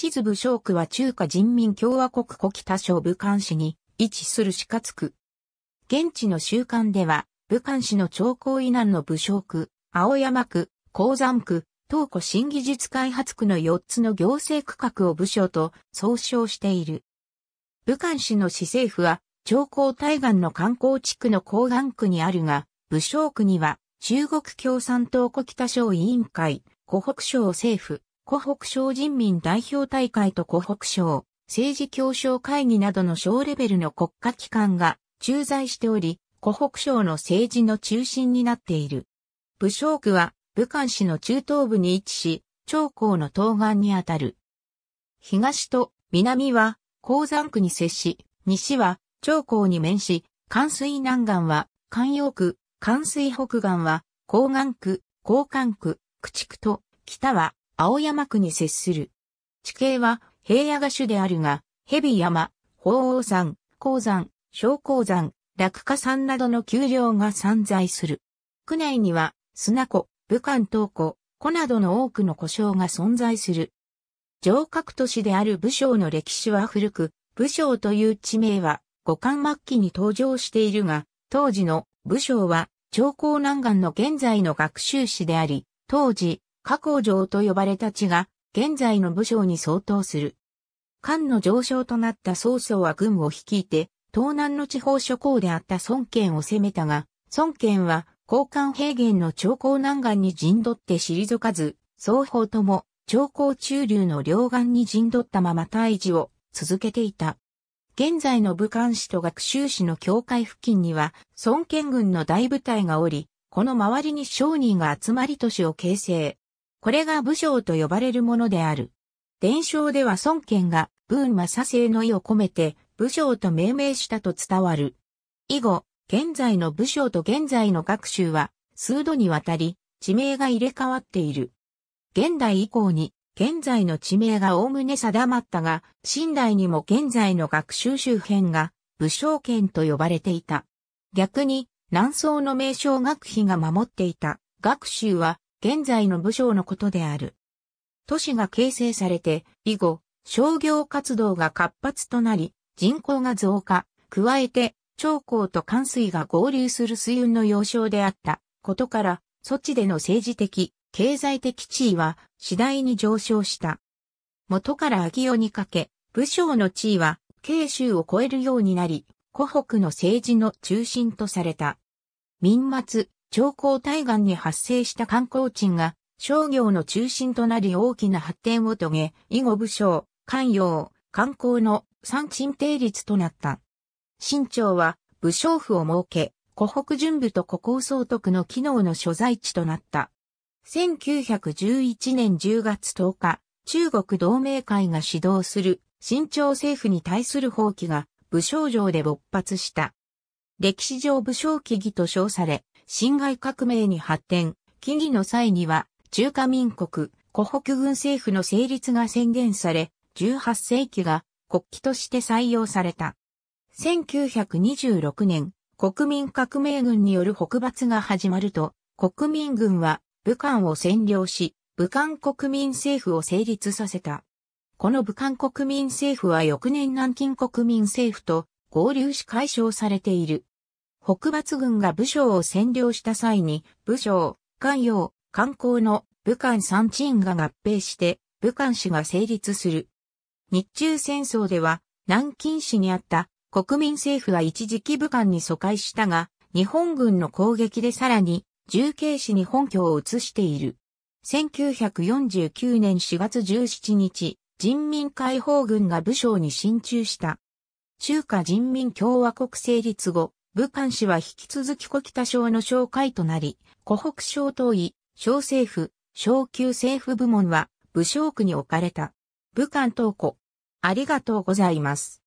地図武将区は中華人民共和国古北省武漢市に位置する四角区。現地の習慣では、武漢市の長江以南の武将区、青山区、鉱山区、東湖新技術開発区の4つの行政区画を武将と総称している。武漢市の市政府は、長江対岸の観光地区の江岸区にあるが、武将区には、中国共産党古北省委員会、湖北省政府、湖北省人民代表大会と湖北省政治協商会議などの省レベルの国家機関が駐在しており、湖北省の政治の中心になっている。武将区は武漢市の中東部に位置し、長江の東岸にあたる。東と南は鉱山区に接し、西は長江に面し、関水南岸は関陽区、関水北岸は江岸区、江関区、駆逐と北は青山区に接する。地形は平野が主であるが、蛇山、鳳凰山、鉱山、小鉱山、落下山などの丘陵が散在する。区内には砂湖、武漢東湖、湖などの多くの湖沼が存在する。城郭都市である武将の歴史は古く、武将という地名は五冠末期に登場しているが、当時の武将は長江南岸の現在の学習史であり、当時、加工城と呼ばれた地が、現在の武将に相当する。漢の上昇となった曹操は軍を率いて、東南の地方諸侯であった孫権を攻めたが、孫権は、交換平原の長江南岸に陣取って退かず、双方とも、長江中流の両岸に陣取ったまま退治を続けていた。現在の武漢市と学習市の境界付近には、孫権軍の大部隊がおり、この周りに商人が集まり都市を形成。これが武将と呼ばれるものである。伝承では孫権が文正政の意を込めて武将と命名したと伝わる。以後、現在の武将と現在の学習は数度にわたり地名が入れ替わっている。現代以降に現在の地名が概ね定まったが、新代にも現在の学習周辺が武将権と呼ばれていた。逆に、南宋の名称学費が守っていた学習は現在の武将のことである。都市が形成されて、以後、商業活動が活発となり、人口が増加、加えて、長江と関水が合流する水運の要衝であったことから、措置での政治的、経済的地位は次第に上昇した。元から秋代にかけ、武将の地位は慶州を超えるようになり、湖北の政治の中心とされた。民末、長江対岸に発生した観光地が商業の中心となり大きな発展を遂げ、以後武将、官陽、観光の三鎮定立となった。新朝は武将府を設け、湖北準部と湖江総督の機能の所在地となった。1911年10月10日、中国同盟会が指導する新朝政府に対する放棄が武将城で勃発した。歴史上武将起義と称され、侵害革命に発展、起義の際には中華民国、湖北軍政府の成立が宣言され、18世紀が国旗として採用された。1926年、国民革命軍による北伐が始まると、国民軍は武漢を占領し、武漢国民政府を成立させた。この武漢国民政府は翌年南京国民政府と合流し解消されている。北伐軍が武将を占領した際に、武将、官用、官公の武漢三鎮が合併して、武漢市が成立する。日中戦争では、南京市にあった国民政府は一時期武漢に疎開したが、日本軍の攻撃でさらに、重慶市に本拠を移している。1949年4月17日、人民解放軍が武将に進駐した。中華人民共和国成立後、武漢市は引き続き小北省の省会となり、湖北省東位、省政府、省級政府部門は、武将区に置かれた。武漢東湖。ありがとうございます。